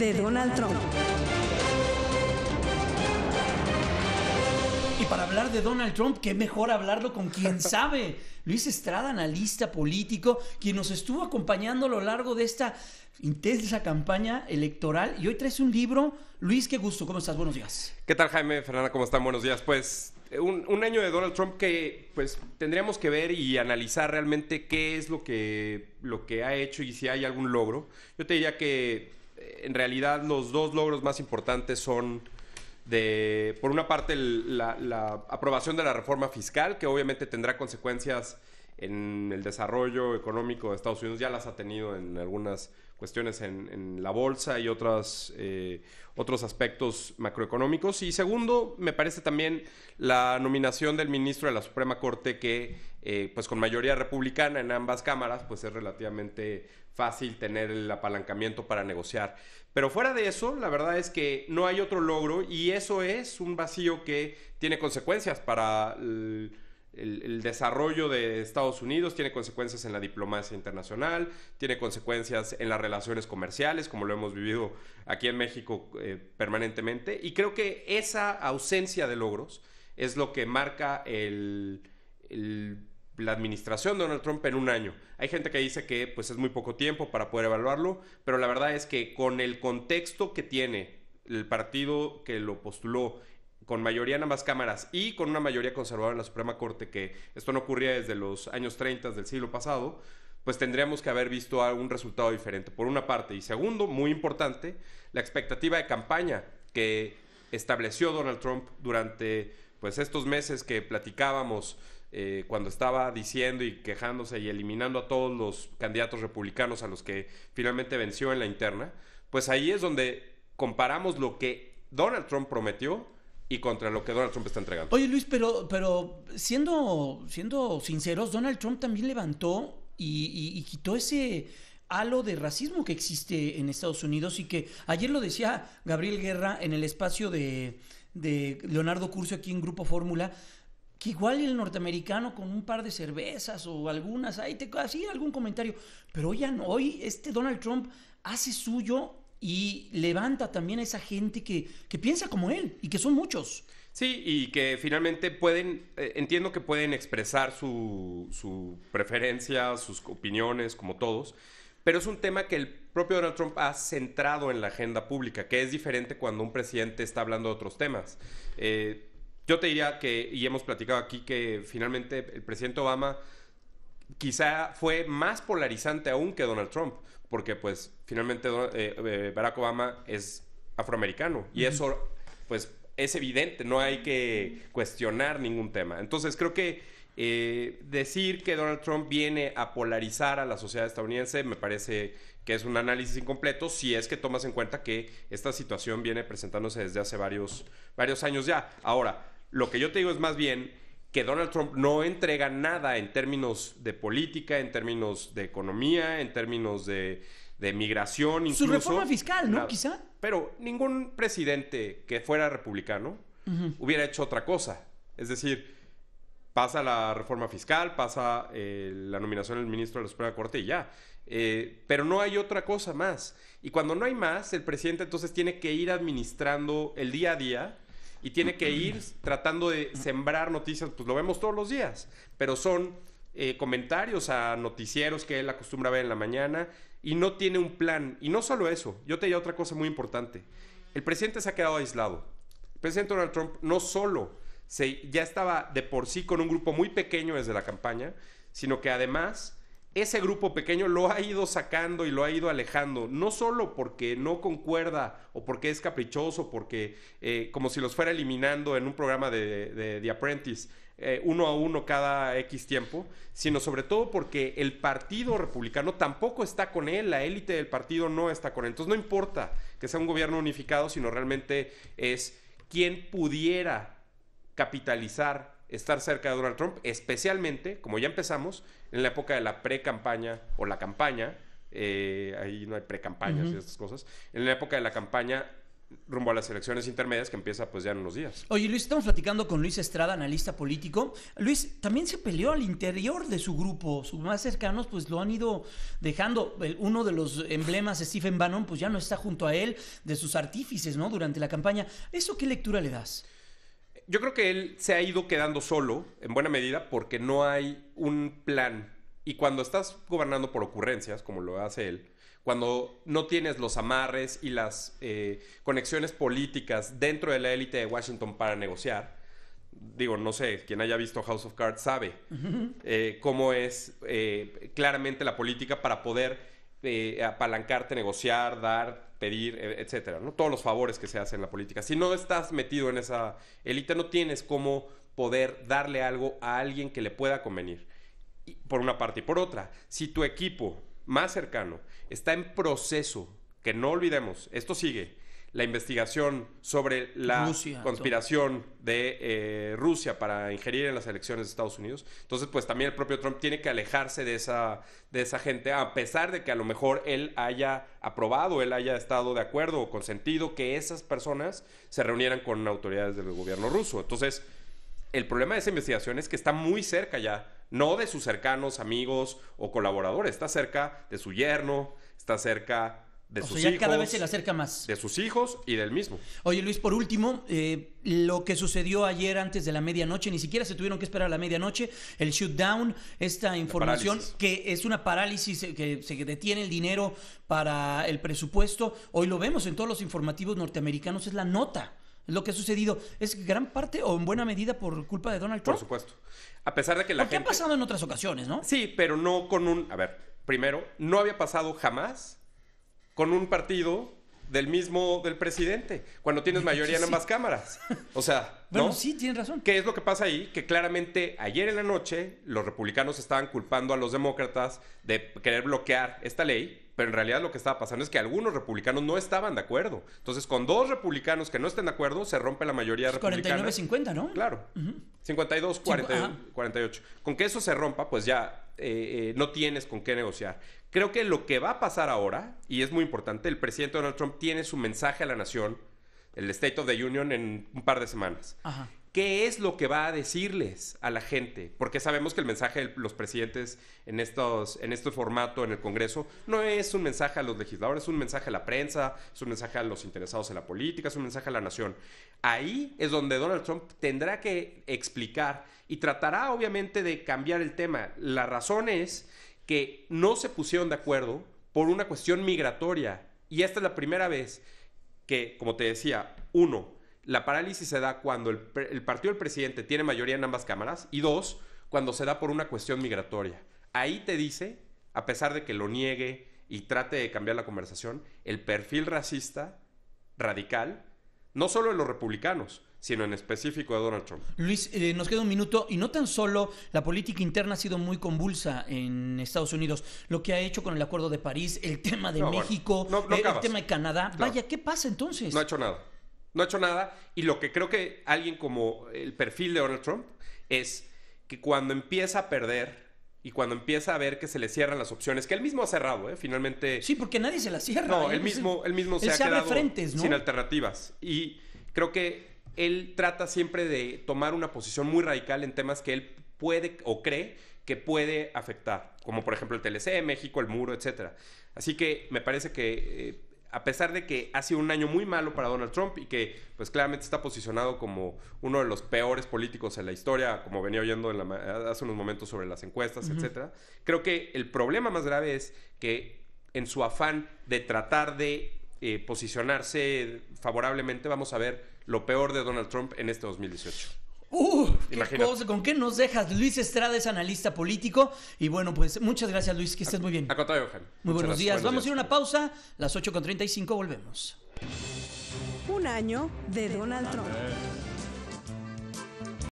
de Donald Trump. Y para hablar de Donald Trump, qué mejor hablarlo con quien sabe. Luis Estrada, analista político, quien nos estuvo acompañando a lo largo de esta intensa campaña electoral. Y hoy trae un libro. Luis, qué gusto. ¿Cómo estás? Buenos días. ¿Qué tal, Jaime? Fernanda, ¿cómo están? Buenos días. Pues eh, un, año de Donald Trump que pues tendríamos que ver y analizar realmente qué es lo que, lo que ha hecho y si hay algún logro. Yo te diría que en realidad los dos logros más importantes son de, por una parte, la, aprobación de la reforma fiscal, que obviamente tendrá consecuencias en el desarrollo económico de Estados Unidos, ya las ha tenido en algunas cuestiones en, la bolsa y otras, eh, otros aspectos macroeconómicos. Y segundo, me parece también la nominación del ministro de la Suprema Corte que, eh, pues con mayoría republicana en ambas cámaras, pues es relativamente fácil tener el apalancamiento para negociar. Pero fuera de eso, la verdad es que no hay otro logro y eso es un vacío que tiene consecuencias para... El, el, desarrollo de Estados Unidos tiene consecuencias en la diplomacia internacional, tiene consecuencias en las relaciones comerciales, como lo hemos vivido aquí en México eh, permanentemente. Y creo que esa ausencia de logros es lo que marca el, la administración de Donald Trump en un año. Hay gente que dice que pues, es muy poco tiempo para poder evaluarlo, pero la verdad es que con el contexto que tiene el partido que lo postuló con mayoría en ambas cámaras y con una mayoría conservadora en la Suprema Corte, que esto no ocurría desde los años 30 del siglo pasado, pues tendríamos que haber visto algún resultado diferente, por una parte. Y segundo, muy importante, la expectativa de campaña que estableció Donald Trump durante pues, estos meses que platicábamos eh, cuando estaba diciendo y quejándose y eliminando a todos los candidatos republicanos a los que finalmente venció en la interna, pues ahí es donde comparamos lo que Donald Trump prometió y contra lo que Donald Trump está entregando. Oye Luis, pero, pero siendo, siendo sinceros, Donald Trump también levantó y, quitó ese halo de racismo que existe en Estados Unidos y que ayer lo decía Gabriel Guerra en el espacio de, Leonardo Curcio aquí en Grupo Fórmula, que igual el norteamericano con un par de cervezas o algunas, ahí te así algún comentario, pero hoy, hoy este Donald Trump hace suyo y levanta también a esa gente que, piensa como él y que son muchos. Sí, y que finalmente pueden, eh, entiendo que pueden expresar su, preferencia, sus opiniones, como todos, pero es un tema que el propio Donald Trump ha centrado en la agenda pública, que es diferente cuando un presidente está hablando de otros temas. Eh, yo te diría que, y hemos platicado aquí, que finalmente el presidente Obama quizá fue más polarizante aún que Donald Trump, porque pues finalmente eh, eh, Barack Obama es afroamericano y eso pues es evidente, no hay que cuestionar ningún tema. Entonces creo que eh, decir que Donald Trump viene a polarizar a la sociedad estadounidense me parece que es un análisis incompleto si es que tomas en cuenta que esta situación viene presentándose desde hace varios, varios años ya. Ahora, lo que yo te digo es más bien que Donald Trump no entrega nada en términos de política, en términos de economía, en términos de, de migración. Incluso, Su reforma fiscal, ¿no? Quizá. Pero ningún presidente que fuera republicano hubiera hecho otra cosa. Es decir, pasa la reforma fiscal, pasa eh, la nominación del ministro de la Suprema Corte y ya. Eh, pero no hay otra cosa más. Y cuando no hay más, el presidente entonces tiene que ir administrando el día a día y tiene que ir tratando de sembrar noticias, pues lo vemos todos los días, pero son eh, comentarios a noticieros que él acostumbra ver en la mañana y no tiene un plan. Y no solo eso, yo te digo otra cosa muy importante. El presidente se ha quedado aislado. El presidente Donald Trump no solo se, ya estaba de por sí con un grupo muy pequeño desde la campaña, sino que además ese grupo pequeño lo ha ido sacando y lo ha ido alejando, no solo porque no concuerda o porque es caprichoso, porque eh, como si los fuera eliminando en un programa de, de, Apprentice, eh, uno a uno cada X tiempo, sino sobre todo porque el partido republicano tampoco está con él, la élite del partido no está con él. Entonces no importa que sea un gobierno unificado, sino realmente es quien pudiera capitalizar estar cerca de Donald Trump, especialmente, como ya empezamos, en la época de la pre-campaña o la campaña, eh, ahí no hay pre-campañas y estas cosas, en la época de la campaña rumbo a las elecciones intermedias que empieza pues ya en unos días. Oye Luis, estamos platicando con Luis Estrada, analista político. Luis, también se peleó al interior de su grupo, sus más cercanos pues lo han ido dejando. Uno de los emblemas, Stephen Bannon, pues ya no está junto a él, de sus artífices, ¿no? Durante la campaña. ¿Eso qué lectura le das? yo creo que él se ha ido quedando solo, en buena medida, porque no hay un plan. Y cuando estás gobernando por ocurrencias, como lo hace él, cuando no tienes los amarres y las eh, conexiones políticas dentro de la élite de Washington para negociar, digo, no sé, quien haya visto House of Cards sabe eh, cómo es eh, claramente la política para poder apalancarte, negociar, dar pedir, e-, etcétera, ¿no? Todos los favores que se hacen en la política. Si no estás metido en esa élite, no tienes cómo poder darle algo a alguien que le pueda convenir. por una parte. Y por otra, si tu equipo más cercano está en proceso, que no olvidemos, esto sigue, la investigación sobre la conspiración de eh, Rusia para ingerir en las elecciones de Estados Unidos. Entonces, pues también el propio Trump tiene que alejarse de esa, de esa gente, a pesar de que a lo mejor él haya aprobado, él haya estado de acuerdo o consentido que esas personas se reunieran con autoridades del gobierno ruso. Entonces, el problema de esa investigación es que está muy cerca ya, no de sus cercanos, amigos o colaboradores, está cerca de su yerno, está cerca de o sea, cada vez se le acerca más. De sus hijos y del mismo. Oye, Luis, por último, eh, lo que sucedió ayer antes de la medianoche, ni siquiera se tuvieron que esperar a la medianoche, el shutdown, esta información que es una parálisis, eh, que se detiene el dinero para el presupuesto, hoy lo vemos en todos los informativos norteamericanos, es la nota. Lo que ha sucedido es gran parte o en buena medida por culpa de Donald Trump. Por supuesto. A pesar de que la Porque ha pasado en otras ocasiones, ¿no? Sí, pero no con un... A ver, primero, no había pasado jamás con un partido del mismo del presidente, cuando tienes mayoría en ambas cámaras. O sea, ¿no? Bueno, sí, tienes razón. ¿Qué es lo que pasa ahí? Que claramente ayer en la noche los republicanos estaban culpando a los demócratas de querer bloquear esta ley, pero en realidad lo que estaba pasando es que algunos republicanos no estaban de acuerdo. Entonces, con dos republicanos que no estén de acuerdo, se rompe la mayoría pues republicana. 49-50, ¿no? Claro. 52, 40, 52-48. Con que eso se rompa, pues ya eh, eh, no tienes con qué negociar. Creo que lo que va a pasar ahora, y es muy importante, el presidente Donald Trump tiene su mensaje a la nación, el State of the Union, en un par de semanas. Ajá. ¿Qué es lo que va a decirles a la gente? Porque sabemos que el mensaje de los presidentes en, estos, en este formato, en el Congreso, no es un mensaje a los legisladores, es un mensaje a la prensa, es un mensaje a los interesados en la política, es un mensaje a la nación. Ahí es donde Donald Trump tendrá que explicar y tratará obviamente de cambiar el tema. La razón es que no se pusieron de acuerdo por una cuestión migratoria. Y esta es la primera vez que, como te decía, uno, la parálisis se da cuando el, partido del presidente tiene mayoría en ambas cámaras y dos, cuando se da por una cuestión migratoria. Ahí te dice, a pesar de que lo niegue y trate de cambiar la conversación, el perfil racista radical, no solo de los republicanos, sino en específico de Donald Trump. Luis, eh, nos queda un minuto y no tan solo la política interna ha sido muy convulsa en Estados Unidos, lo que ha hecho con el Acuerdo de París, el tema de México, el tema de Canadá. Vaya, ¿qué pasa entonces? No ha hecho nada. No ha hecho nada. Y lo que creo que alguien como el perfil de Donald Trump es que cuando empieza a perder y cuando empieza a ver que se le cierran las opciones, que él mismo ha cerrado, ¿eh? finalmente. Sí, porque nadie se las cierra. No, ¿eh? él mismo, él mismo se ha quedado sin alternativas. Y creo que él trata siempre de tomar una posición muy radical en temas que él puede o cree que puede afectar, como por ejemplo el TLC, México, el muro, etc. Así que me parece que eh, a pesar de que ha sido un año muy malo para Donald Trump y que pues claramente está posicionado como uno de los peores políticos en la historia, como venía oyendo en la, hace unos momentos sobre las encuestas, etcétera. Creo que el problema más grave es que en su afán de tratar de eh, posicionarse favorablemente, vamos a ver lo peor de Donald Trump en este 2018. Uh, ¿Con qué nos dejas? Luis Estrada es analista político. Y bueno, pues muchas gracias, Luis. Que estés muy bien. A contrario, Muy buenos días. Vamos a ir a una pausa. Las 8.35 volvemos. Un año de Donald Trump.